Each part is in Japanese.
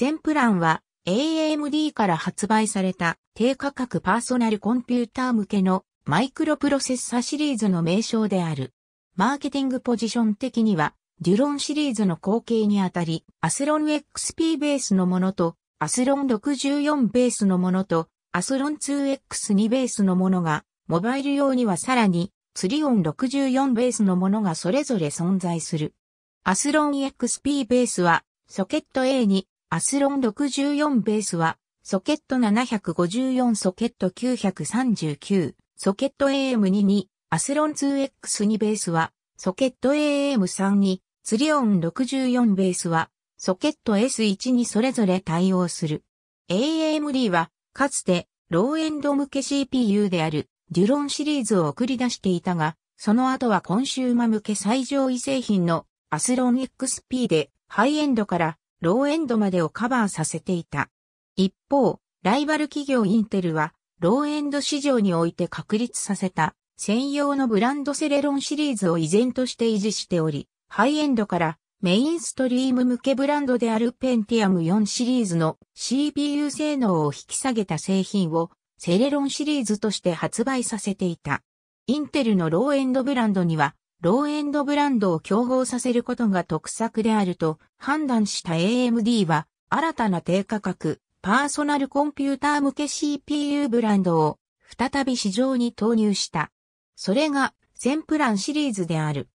全プランは AMD から発売された低価格パーソナルコンピューター向けのマイクロプロセッサシリーズの名称である。マーケティングポジション的には、デュロンシリーズの後継にあたり、アスロン XP ベースのものと、アスロン64ベースのものと、アスロン 2X2 ベースのものが、モバイル用にはさらに、ツリオン64ベースのものがそれぞれ存在する。アスロン XP ベースは、ソケット A にアスロン64ベースは、ソケット754ソケット939、ソケット AM22、アスロン 2X2 ベースは、ソケット AM32、ツリオン64ベースは、ソケット S1 にそれぞれ対応する。AAMD は、かつて、ローエンド向け CPU である、デュロンシリーズを送り出していたが、その後はコンシューマ向け最上位製品のアスロン XP で、ハイエンドからローエンドまでをカバーさせていた。一方、ライバル企業インテルは、ローエンド市場において確立させた専用のブランドセレロンシリーズを依然として維持しており、ハイエンドからメインストリーム向けブランドであるペンティアム4シリーズの CPU 性能を引き下げた製品をセレロンシリーズとして発売させていた。インテルのローエンドブランドにはローエンドブランドを競合させることが得策であると判断した AMD は新たな低価格パーソナルコンピューター向け CPU ブランドを再び市場に投入した。それが全プランシリーズである。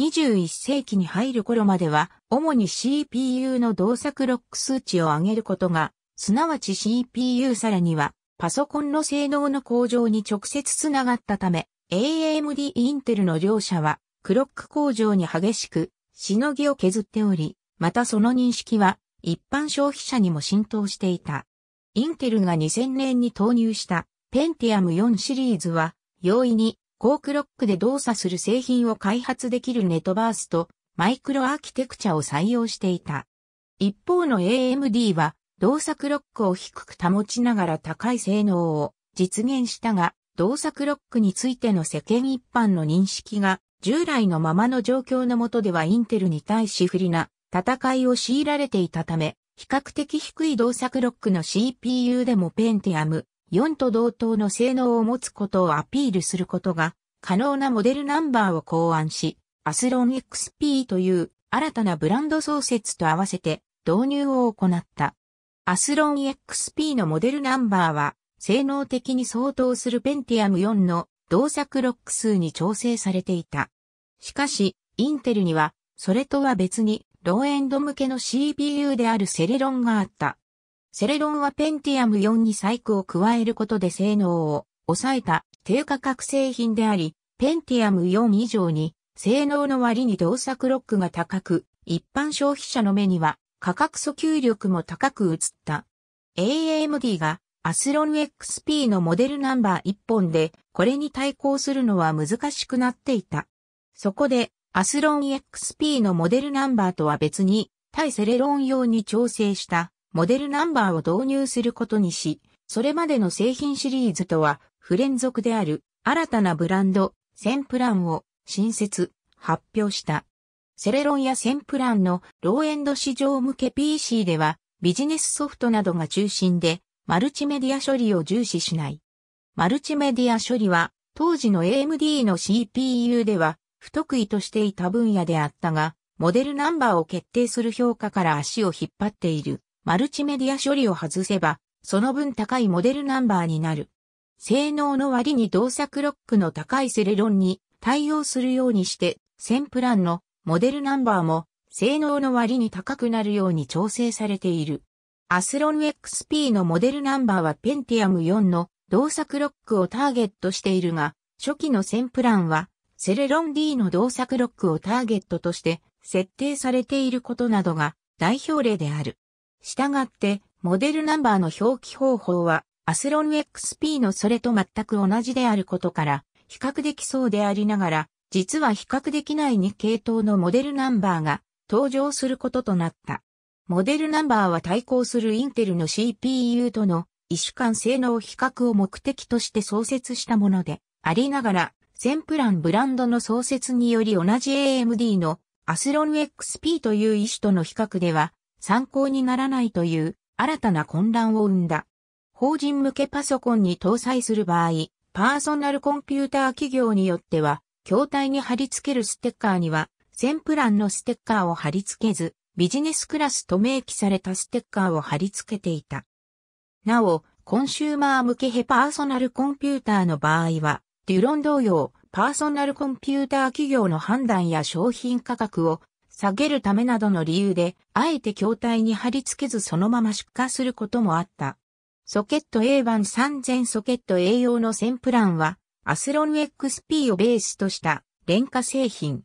21世紀に入る頃までは、主に CPU の動作ロック数値を上げることが、すなわち CPU さらには、パソコンの性能の向上に直接つながったため、AMD インテルの両社は、クロック工場に激しく、しのぎを削っており、またその認識は、一般消費者にも浸透していた。インテルが2000年に投入した、ペンティアム4シリーズは、容易に、高クロックで動作する製品を開発できるネットバースと、マイクロアーキテクチャを採用していた。一方の AMD は、動作クロックを低く保ちながら高い性能を実現したが、動作クロックについての世間一般の認識が従来のままの状況の下ではインテルに対し不利な戦いを強いられていたため、比較的低い動作クロックの CPU でも Pentium 4と同等の性能を持つことをアピールすることが可能なモデルナンバーを考案し、アスロン XP という新たなブランド創設と合わせて導入を行った。アスロン XP のモデルナンバーは性能的に相当する Pentium 4の動作ロック数に調整されていた。しかし、インテルには、それとは別に、ローエンド向けの CPU であるセレロンがあった。セレロンはペンティアム4に細工を加えることで性能を抑えた低価格製品であり、ペンティアム4以上に性能の割に動作ロックが高く、一般消費者の目には価格訴求力も高く映った。AMD がアスロン XP のモデルナンバー1本で、これに対抗するのは難しくなっていた。そこで、アスロン XP のモデルナンバーとは別に、対セレロン用に調整したモデルナンバーを導入することにし、それまでの製品シリーズとは不連続である新たなブランド、センプランを新設、発表した。セレロンやセンプランのローエンド市場向け PC ではビジネスソフトなどが中心でマルチメディア処理を重視しない。マルチメディア処理は、当時の AMD の CPU では、不得意としていた分野であったが、モデルナンバーを決定する評価から足を引っ張っている。マルチメディア処理を外せば、その分高いモデルナンバーになる。性能の割に動作クロックの高いセレロンに対応するようにして、線プランのモデルナンバーも性能の割に高くなるように調整されている。アスロン XP のモデルナンバーはペンティアム4の動作ロックをターゲットしているが、初期の1000プランはセレロン D の動作ロックをターゲットとして設定されていることなどが代表例である。したがって、モデルナンバーの表記方法は、アスロン XP のそれと全く同じであることから、比較できそうでありながら、実は比較できない2系統のモデルナンバーが登場することとなった。モデルナンバーは対抗するインテルの CPU との一種間性能比較を目的として創設したものでありながら、全プランブランドの創設により同じ AMD のアスロン XP という一種との比較では参考にならないという新たな混乱を生んだ。法人向けパソコンに搭載する場合、パーソナルコンピューター企業によっては、筐体に貼り付けるステッカーには、全プランのステッカーを貼り付けず、ビジネスクラスと明記されたステッカーを貼り付けていた。なお、コンシューマー向けヘパーソナルコンピューターの場合は、デュロン同様、パーソナルコンピューター企業の判断や商品価格を下げるためなどの理由で、あえて筐体に貼り付けずそのまま出荷することもあった。ソケット A 版3000ソケット A 用の1000プランは、アスロン XP をベースとした廉価製品。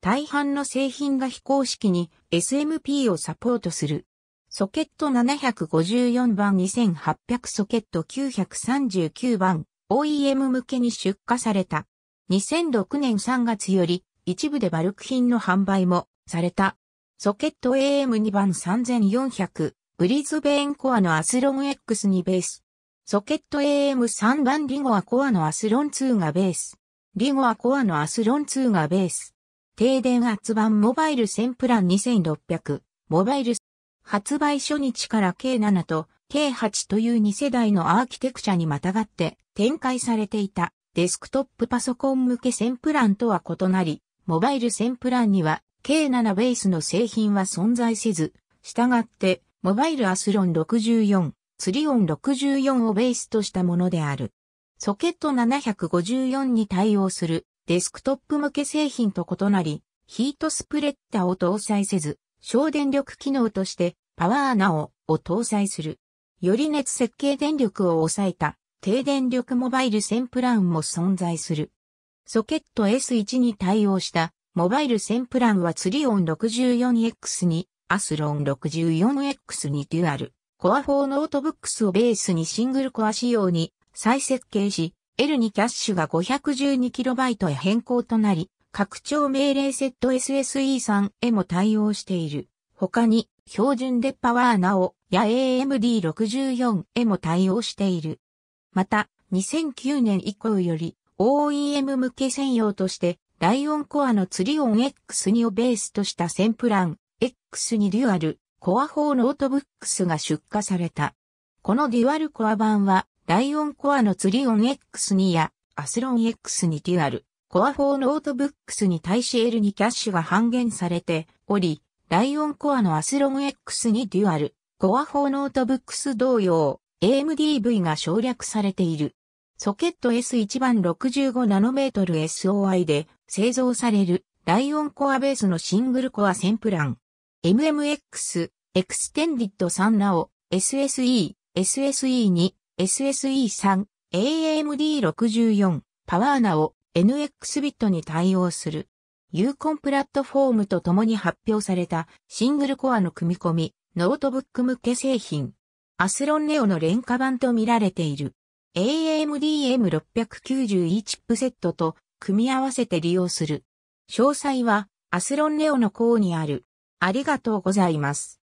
大半の製品が非公式に SMP をサポートする。ソケット754番2800ソケット939番 OEM 向けに出荷された。2006年3月より一部でバルク品の販売もされた。ソケット AM2 番3400ブリズベーンコアのアスロン X2 ベース。ソケット AM3 番リゴアコアのアスロン2がベース。リゴアコアのアスロン2がベース。停電圧版モバイル1000プラン2600、モバイル発売初日から k 7と k 8という2世代のアーキテクチャにまたがって展開されていたデスクトップパソコン向け1000プランとは異なり、モバイル1000プランには k 7ベースの製品は存在せず、従ってモバイルアスロン64、ツリオン64をベースとしたものである。ソケット754に対応するデスクトップ向け製品と異なり、ヒートスプレッダーを搭載せず、省電力機能としてパワーナオを搭載する。より熱設計電力を抑えた低電力モバイル線プランも存在する。ソケット S1 に対応したモバイル線プランはツリオン 64X にアスロン 64X にデュアル、コア4ノートブックスをベースにシングルコア仕様に再設計し、L2 キャッシュが 512KB へ変更となり、拡張命令セット SSE3 へも対応している。他に、標準でパワーなおや AMD64 へも対応している。また、2009年以降より OEM 向け専用として、ライオンコアのツリオン X2 をベースとしたセンプラン X2 デュアルコア4ノートブックスが出荷された。このデュアルコア版はライオンコアのツリオン X2 やアスロン X2 デュアル、コア4ノートブックスに対し L にキャッシュが半減されており、ライオンコアのアスロン X2 デュアル、コア4ノートブックス同様、AMDV が省略されている。ソケット S1 番6 5トル SOI で製造されるライオンコアベースのシングルコア1000プラン。MMX、エクステンディット3なお、SSE、SSE2、SSE3、AMD64、パワーナを NX ビットに対応する。ユーコンプラットフォームと共に発表されたシングルコアの組み込み、ノートブック向け製品。アスロンネオの廉価版と見られている。AMDM691 チップセットと組み合わせて利用する。詳細はアスロンネオの項にある。ありがとうございます。